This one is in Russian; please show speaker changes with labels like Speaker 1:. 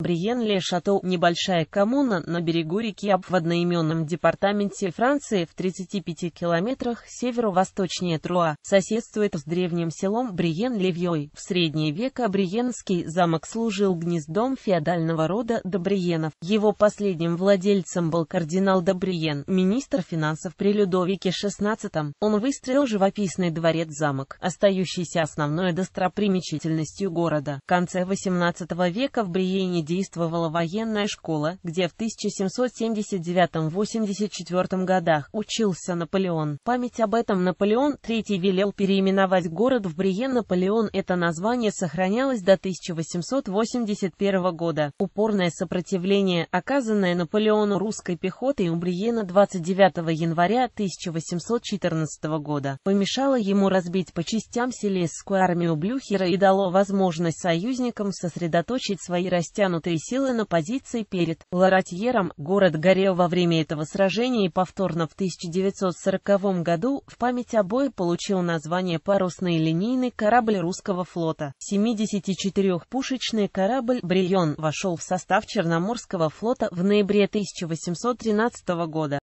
Speaker 1: Бриен-ле-Шато – небольшая коммуна на берегу реки Аб в одноименном департаменте Франции в 35 километрах северо-восточнее Труа, соседствует с древним селом Бриен-Левьей. В средние века Бриенский замок служил гнездом феодального рода Добриенов. Его последним владельцем был кардинал Добриен, министр финансов при Людовике XVI. Он выстроил живописный дворец-замок, остающийся основной достопримечательностью города. В конце XVIII века в Бриене действовала военная школа, где в 1779-84 годах учился Наполеон. память об этом Наполеон III велел переименовать город в Бриен-Наполеон. Это название сохранялось до 1881 года. Упорное сопротивление, оказанное Наполеону русской пехотой у Бриена 29 января 1814 года, помешало ему разбить по частям селесскую армию Блюхера и дало возможность союзникам сосредоточить свои растянутые продвинутые силы на позиции перед Ларатьером. Город горел во время этого сражения и повторно в 1940 году в память о бое получил название парусный линейный корабль русского флота. 74-пушечный корабль Брион вошел в состав Черноморского флота в ноябре 1813 года.